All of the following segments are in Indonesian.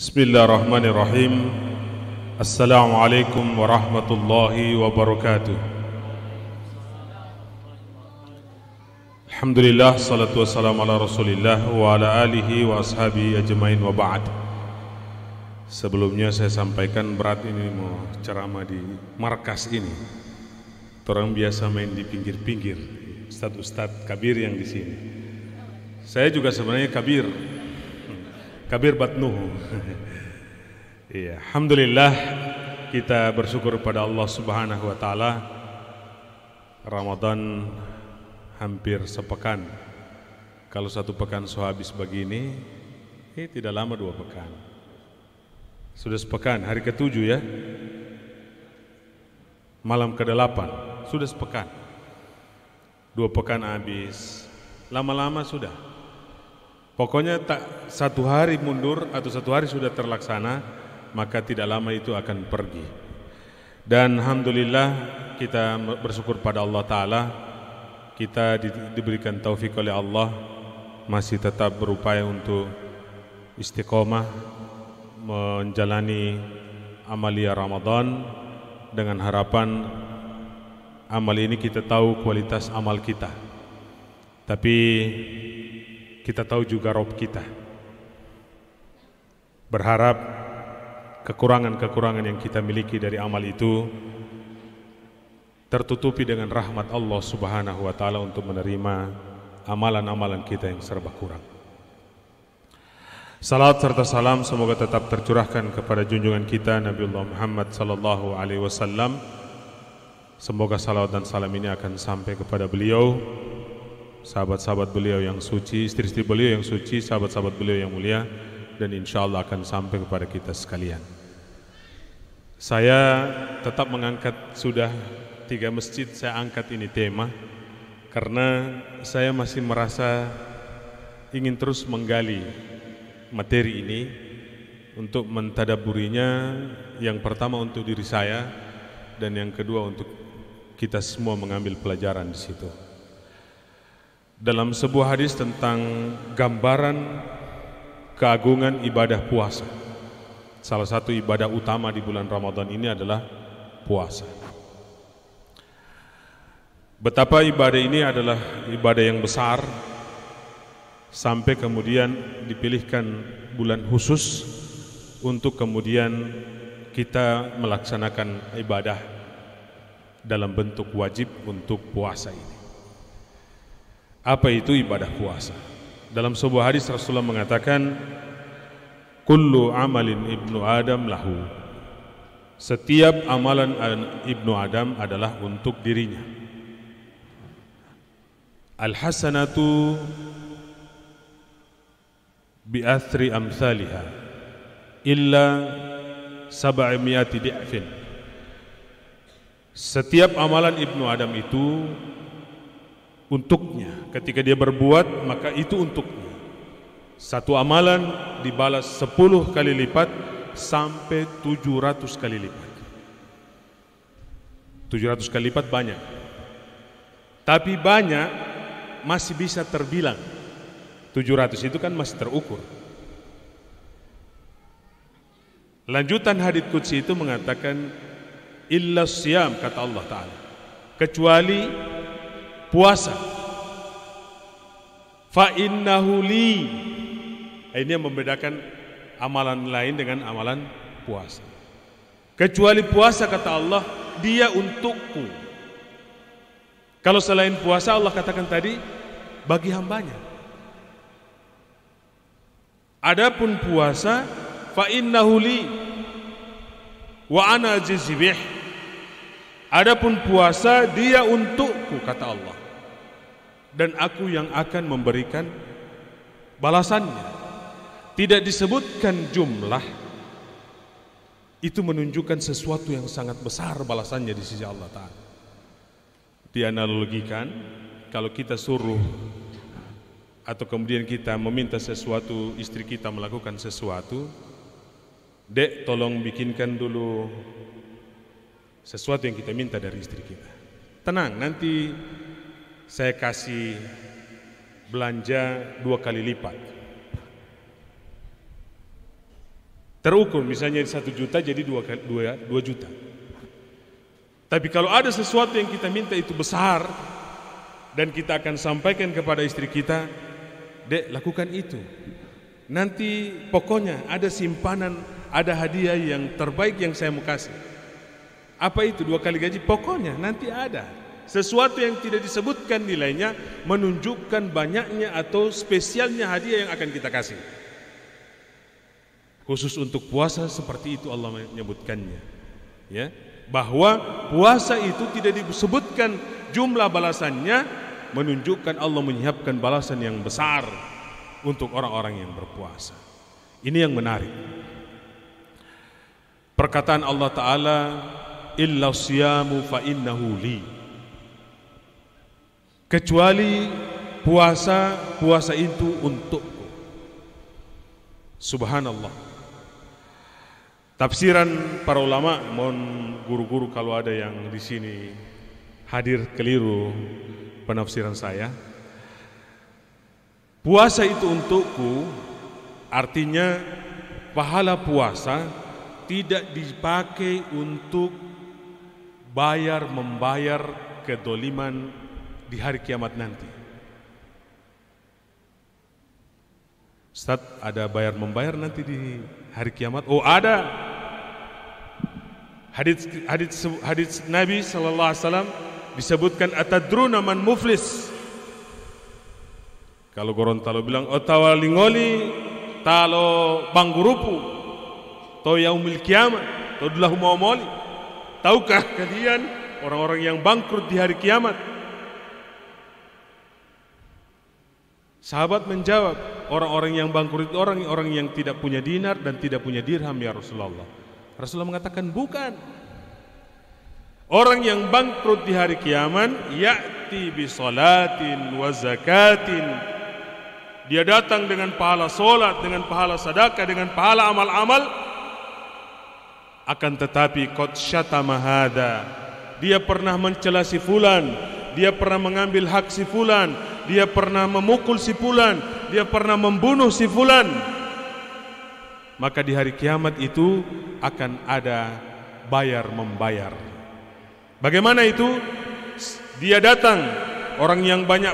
Bismillahirrahmanirrahim. Assalamualaikum warahmatullahi wabarakatuh. Alhamdulillah salatu wassalam ala Rasulillah wa ala alihi wa ashabi ajmain wa ba'd. Sebelumnya saya sampaikan berat ini mau ceramah di markas ini. Orang biasa main di pinggir-pinggir. Ustaz-ustaz kabir yang di sini. Saya juga sebenarnya kabir kabir batnuhu Iya, alhamdulillah kita bersyukur pada Allah Subhanahu wa taala. Ramadhan hampir sepekan. Kalau satu pekan sohabis begini, eh tidak lama dua pekan. Sudah sepekan, hari ketujuh ya. Malam ke-8, sudah sepekan. Dua pekan habis. Lama-lama sudah. Pokoknya tak satu hari mundur atau satu hari sudah terlaksana, maka tidak lama itu akan pergi. Dan alhamdulillah kita bersyukur pada Allah taala kita di, diberikan taufik oleh Allah masih tetap berupaya untuk istiqomah menjalani amalia Ramadan dengan harapan amal ini kita tahu kualitas amal kita. Tapi kita tahu juga Rob kita. Berharap kekurangan-kekurangan yang kita miliki dari amal itu tertutupi dengan rahmat Allah Subhanahu wa taala untuk menerima amalan-amalan kita yang serba kurang. Salat serta salam semoga tetap tercurahkan kepada junjungan kita Nabiullah Muhammad sallallahu alaihi wasallam. Semoga salawat dan salam ini akan sampai kepada beliau sahabat-sahabat beliau yang suci, istri-istri beliau yang suci, sahabat-sahabat beliau yang mulia dan insya Allah akan sampai kepada kita sekalian. Saya tetap mengangkat sudah tiga masjid saya angkat ini tema karena saya masih merasa ingin terus menggali materi ini untuk mentadaburinya yang pertama untuk diri saya dan yang kedua untuk kita semua mengambil pelajaran di situ dalam sebuah hadis tentang gambaran keagungan ibadah puasa. Salah satu ibadah utama di bulan Ramadan ini adalah puasa. Betapa ibadah ini adalah ibadah yang besar sampai kemudian dipilihkan bulan khusus untuk kemudian kita melaksanakan ibadah dalam bentuk wajib untuk puasa ini. Apa itu ibadah puasa? Dalam sebuah hadis Rasulullah mengatakan, "Kullu amalin ibnu Adam lahu." Setiap amalan ibnu Adam adalah untuk dirinya. Al-hasanatu bi athri amsalha illa sab'amiyati di'fin. Setiap amalan ibnu Adam itu untuknya. Ketika dia berbuat, maka itu untuknya. Satu amalan dibalas sepuluh kali lipat sampai tujuh ratus kali lipat. Tujuh ratus kali lipat banyak. Tapi banyak masih bisa terbilang. Tujuh ratus itu kan masih terukur. Lanjutan hadits kudsi itu mengatakan illa siam kata Allah taala. Kecuali puasa. Fa innahu li. Nah, ini yang membedakan amalan lain dengan amalan puasa. Kecuali puasa kata Allah, dia untukku. Kalau selain puasa Allah katakan tadi bagi hambanya. Adapun puasa fa innahu li wa ana jazibih Adapun puasa dia untukku kata Allah. Dan aku yang akan memberikan balasannya. Tidak disebutkan jumlah. Itu menunjukkan sesuatu yang sangat besar balasannya di sisi Allah Ta'ala. Dianalogikan kalau kita suruh atau kemudian kita meminta sesuatu, istri kita melakukan sesuatu, Dek tolong bikinkan dulu sesuatu yang kita minta dari istri kita. Tenang, nanti saya kasih belanja dua kali lipat. Terukur misalnya satu juta jadi dua, dua, dua juta. Tapi kalau ada sesuatu yang kita minta itu besar dan kita akan sampaikan kepada istri kita, dek lakukan itu. Nanti pokoknya ada simpanan, ada hadiah yang terbaik yang saya mau kasih. Apa itu dua kali gaji? Pokoknya nanti ada. Sesuatu yang tidak disebutkan nilainya menunjukkan banyaknya atau spesialnya hadiah yang akan kita kasih. Khusus untuk puasa seperti itu Allah menyebutkannya. Ya, bahwa puasa itu tidak disebutkan jumlah balasannya menunjukkan Allah menyiapkan balasan yang besar untuk orang-orang yang berpuasa. Ini yang menarik. Perkataan Allah Ta'ala illa siyamu fa innahu li kecuali puasa puasa itu untukku subhanallah tafsiran para ulama mohon guru-guru kalau ada yang di sini hadir keliru penafsiran saya puasa itu untukku artinya pahala puasa tidak dipakai untuk bayar membayar kedoliman di hari kiamat nanti. Ustaz, ada bayar membayar nanti di hari kiamat? Oh, ada. Hadits hadits hadits Nabi sallallahu alaihi wasallam disebutkan atadruna man muflis. Kalau Gorontalo bilang otawalingoli oh, talo bangurupu to yaumil kiamat to dulahumomoli. Tahukah kalian orang-orang yang bangkrut di hari kiamat? Sahabat menjawab, orang-orang yang bangkrut itu orang-orang yang tidak punya dinar dan tidak punya dirham ya Rasulullah. Rasulullah mengatakan bukan. Orang yang bangkrut di hari kiamat ya'ti bi salatin wa zakatin. Dia datang dengan pahala solat, dengan pahala sedekah, dengan pahala amal-amal akan tetapi qad syatama hada dia pernah mencela si fulan dia pernah mengambil hak si fulan dia pernah memukul si fulan dia pernah membunuh si fulan maka di hari kiamat itu akan ada bayar membayar bagaimana itu dia datang orang yang banyak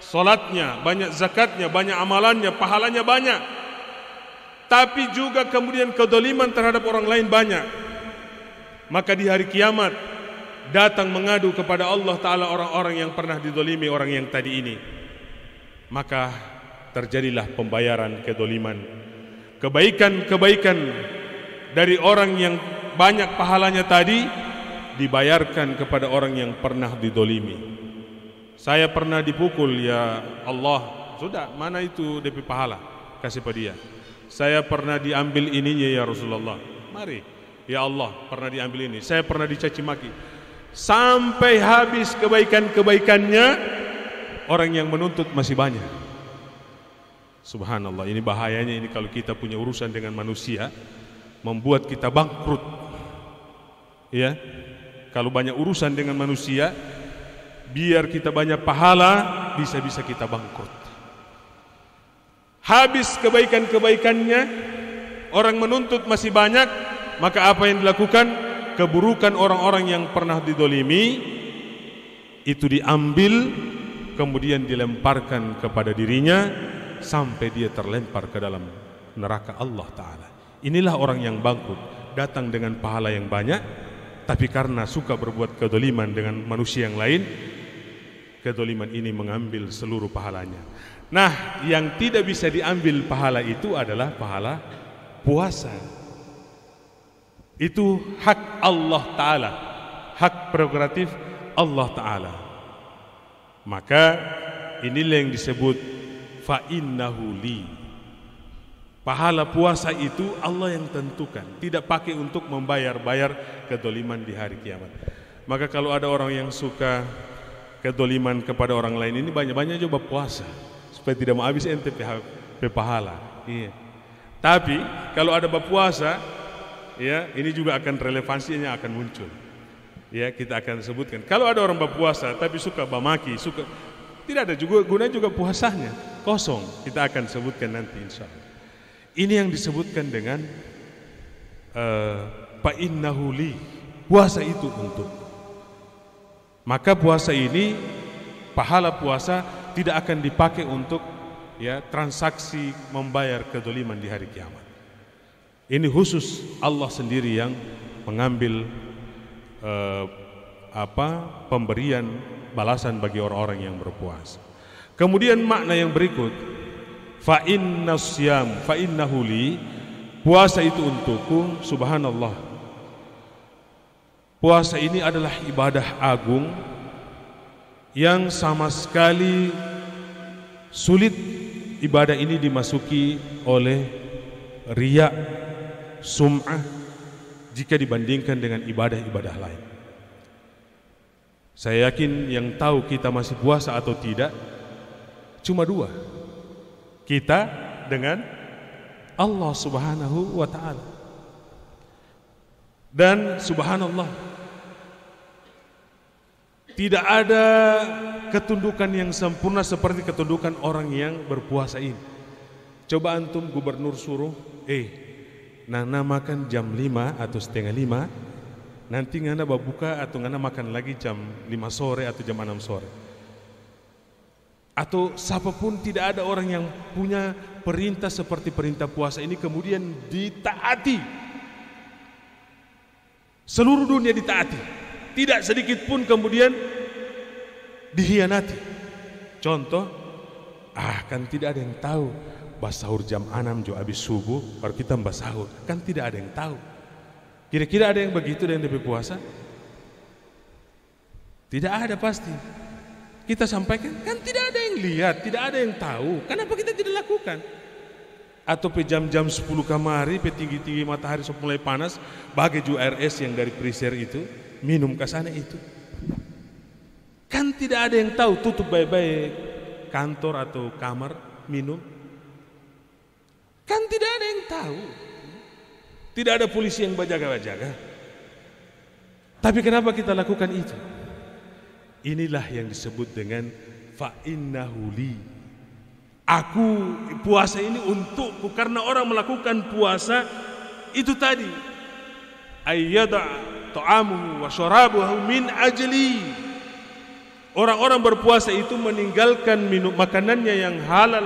solatnya, banyak zakatnya, banyak amalannya, pahalanya banyak tapi juga kemudian kedoliman terhadap orang lain banyak maka di hari kiamat datang mengadu kepada Allah Ta'ala orang-orang yang pernah didolimi orang yang tadi ini maka terjadilah pembayaran kedoliman kebaikan-kebaikan dari orang yang banyak pahalanya tadi dibayarkan kepada orang yang pernah didolimi saya pernah dipukul ya Allah sudah mana itu DP pahala kasih pada dia saya pernah diambil ininya ya Rasulullah. Mari. Ya Allah, pernah diambil ini. Saya pernah dicaci maki. Sampai habis kebaikan-kebaikannya, orang yang menuntut masih banyak. Subhanallah, ini bahayanya ini kalau kita punya urusan dengan manusia membuat kita bangkrut. Ya. Kalau banyak urusan dengan manusia, biar kita banyak pahala, bisa-bisa kita bangkrut habis kebaikan-kebaikannya, orang menuntut masih banyak, maka apa yang dilakukan? Keburukan orang-orang yang pernah didolimi itu diambil, kemudian dilemparkan kepada dirinya sampai dia terlempar ke dalam neraka Allah Ta'ala. Inilah orang yang bangkrut, datang dengan pahala yang banyak, tapi karena suka berbuat kedoliman dengan manusia yang lain, kedoliman ini mengambil seluruh pahalanya. Nah, yang tidak bisa diambil pahala itu adalah pahala puasa. Itu hak Allah Ta'ala, hak prerogatif Allah Ta'ala. Maka inilah yang disebut fa'innahu li. Pahala puasa itu Allah yang tentukan, tidak pakai untuk membayar-bayar kedoliman di hari kiamat. Maka kalau ada orang yang suka kedoliman kepada orang lain ini banyak-banyak coba puasa supaya tidak mau habis ente pahala. Iya. Tapi kalau ada berpuasa, ya ini juga akan relevansinya akan muncul. Ya kita akan sebutkan. Kalau ada orang berpuasa tapi suka bermaki, suka tidak ada juga guna juga puasanya kosong. Kita akan sebutkan nanti insya Allah. Ini yang disebutkan dengan Pak eh, Innahuli puasa itu untuk maka puasa ini pahala puasa tidak akan dipakai untuk ya transaksi membayar kedoliman di hari kiamat. Ini khusus Allah sendiri yang mengambil eh, apa pemberian balasan bagi orang-orang yang berpuasa. Kemudian makna yang berikut fa syam, fa inna huli, puasa itu untukku subhanallah. Puasa ini adalah ibadah agung yang sama sekali sulit ibadah ini dimasuki oleh riak, sum'ah jika dibandingkan dengan ibadah-ibadah lain. Saya yakin yang tahu kita masih puasa atau tidak cuma dua. Kita dengan Allah Subhanahu wa taala. Dan subhanallah tidak ada ketundukan yang sempurna seperti ketundukan orang yang berpuasa ini. Coba antum gubernur suruh, eh, Nana makan jam 5 atau setengah 5, nanti Nana buka atau Nana makan lagi jam 5 sore atau jam 6 sore. Atau siapapun tidak ada orang yang punya perintah seperti perintah puasa ini kemudian ditaati. Seluruh dunia ditaati tidak sedikit pun kemudian dihianati. Contoh, ah kan tidak ada yang tahu basahur jam 6 jo habis subuh baru kita basahur, kan tidak ada yang tahu. Kira-kira ada yang begitu dan lebih puasa? Tidak ada pasti. Kita sampaikan kan tidak ada yang lihat, tidak ada yang tahu. Kenapa kita tidak lakukan? atau pe jam-jam 10 kamari pe tinggi-tinggi matahari mulai panas juga RS yang dari priser itu minum ke sana itu. Kan tidak ada yang tahu tutup baik-baik kantor atau kamar minum. Kan tidak ada yang tahu. Tidak ada polisi yang berjaga-jaga. Tapi kenapa kita lakukan itu? Inilah yang disebut dengan fa'innahuli. Aku puasa ini untukku karena orang melakukan puasa itu tadi ayyada ta'amuhu wa syarabuhu min ajli Orang-orang berpuasa itu meninggalkan minum makanannya yang halal,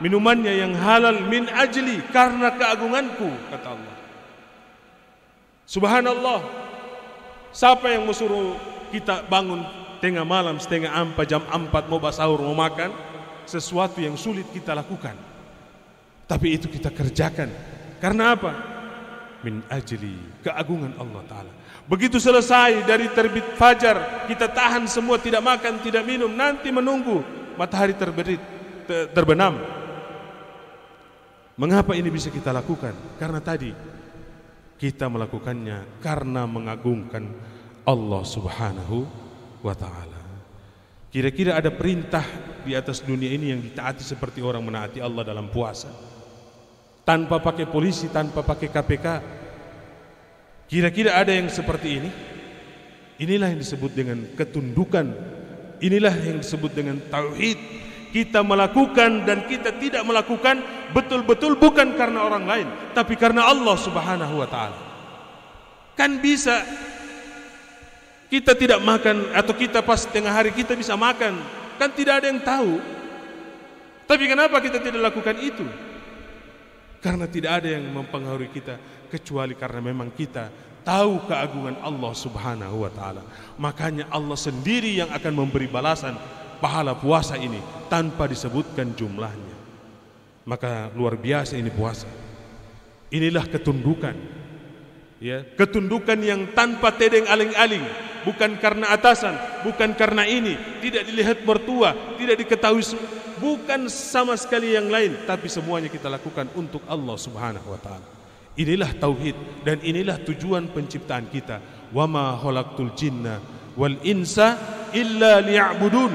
minumannya yang halal min ajli karena keagunganku kata Allah. Subhanallah. Siapa yang mau suruh kita bangun tengah malam, setengah empat, jam empat mau sahur, mau makan sesuatu yang sulit kita lakukan. Tapi itu kita kerjakan. Karena apa? Min ajli keagungan Allah Ta'ala. Begitu selesai dari terbit fajar, kita tahan semua, tidak makan, tidak minum, nanti menunggu matahari terbit terbenam. Mengapa ini bisa kita lakukan? Karena tadi kita melakukannya karena mengagungkan Allah Subhanahu wa taala. Kira-kira ada perintah di atas dunia ini yang ditaati seperti orang menaati Allah dalam puasa. Tanpa pakai polisi, tanpa pakai KPK, Kira-kira ada yang seperti ini? Inilah yang disebut dengan ketundukan. Inilah yang disebut dengan tauhid. Kita melakukan dan kita tidak melakukan betul-betul bukan karena orang lain, tapi karena Allah Subhanahu wa taala. Kan bisa kita tidak makan atau kita pas tengah hari kita bisa makan, kan tidak ada yang tahu. Tapi kenapa kita tidak lakukan itu? Karena tidak ada yang mempengaruhi kita kecuali karena memang kita tahu keagungan Allah Subhanahu wa taala. Makanya Allah sendiri yang akan memberi balasan pahala puasa ini tanpa disebutkan jumlahnya. Maka luar biasa ini puasa. Inilah ketundukan. Ya, ketundukan yang tanpa tedeng aling-aling, bukan karena atasan, bukan karena ini, tidak dilihat mertua, tidak diketahui bukan sama sekali yang lain, tapi semuanya kita lakukan untuk Allah Subhanahu wa taala. Inilah tauhid dan inilah tujuan penciptaan kita. Wa ma khalaqtul jinna wal insa illa liya'budun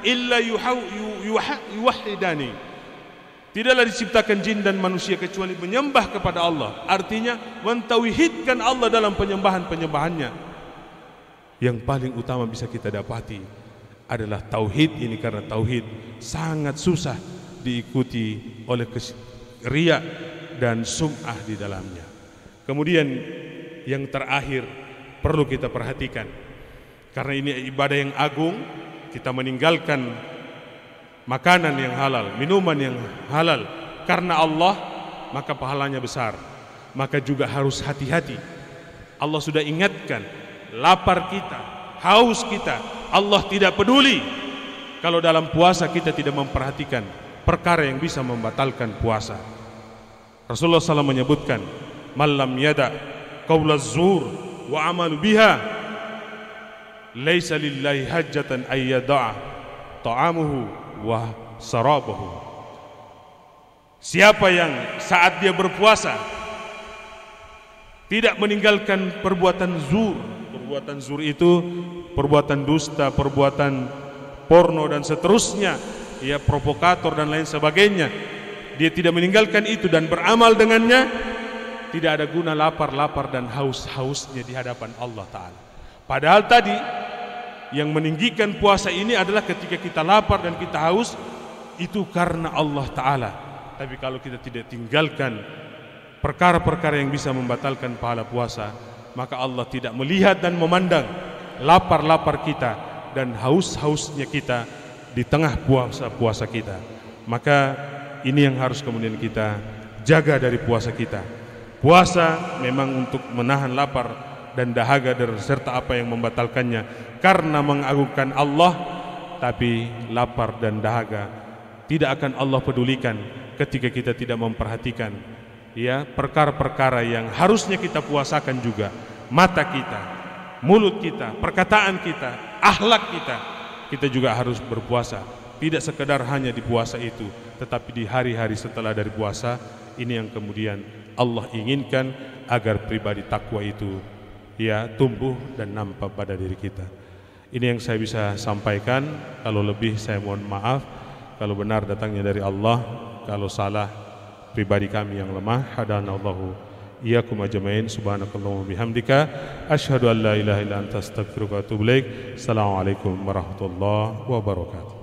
illa yuwahhidani. Tidaklah diciptakan jin dan manusia kecuali menyembah kepada Allah. Artinya mentauhidkan Allah dalam penyembahan-penyembahannya. Yang paling utama bisa kita dapati adalah tauhid ini karena tauhid sangat susah diikuti oleh riya dan sum'ah di dalamnya. Kemudian yang terakhir perlu kita perhatikan karena ini ibadah yang agung, kita meninggalkan makanan yang halal, minuman yang halal karena Allah maka pahalanya besar. Maka juga harus hati-hati. Allah sudah ingatkan lapar kita, haus kita, Allah tidak peduli kalau dalam puasa kita tidak memperhatikan perkara yang bisa membatalkan puasa. Rasulullah SAW menyebutkan malam yada qawla zur wa amal biha laisa lillahi hajjatan ayyada'a ta'amuhu wa sarabahu Siapa yang saat dia berpuasa tidak meninggalkan perbuatan zur perbuatan zur itu perbuatan dusta, perbuatan porno dan seterusnya, ya provokator dan lain sebagainya dia tidak meninggalkan itu dan beramal dengannya, tidak ada guna lapar-lapar dan haus-hausnya di hadapan Allah Ta'ala. Padahal tadi yang meninggikan puasa ini adalah ketika kita lapar dan kita haus, itu karena Allah Ta'ala. Tapi kalau kita tidak tinggalkan perkara-perkara yang bisa membatalkan pahala puasa, maka Allah tidak melihat dan memandang lapar-lapar kita dan haus-hausnya kita di tengah puasa-puasa kita. Maka ini yang harus kemudian kita jaga dari puasa kita. Puasa memang untuk menahan lapar dan dahaga dan serta apa yang membatalkannya karena mengagungkan Allah tapi lapar dan dahaga tidak akan Allah pedulikan ketika kita tidak memperhatikan ya perkara-perkara yang harusnya kita puasakan juga mata kita mulut kita perkataan kita akhlak kita kita juga harus berpuasa tidak sekedar hanya di puasa itu, tetapi di hari-hari setelah dari puasa ini yang kemudian Allah inginkan agar pribadi takwa itu ya tumbuh dan nampak pada diri kita. Ini yang saya bisa sampaikan, kalau lebih saya mohon maaf, kalau benar datangnya dari Allah, kalau salah pribadi kami yang lemah, hadanallahu iyyakum ajmain subhanakallahumma bihamdika asyhadu an la ilaha illa anta astaghfiruka wa atubu ilaik. Assalamualaikum warahmatullahi wabarakatuh.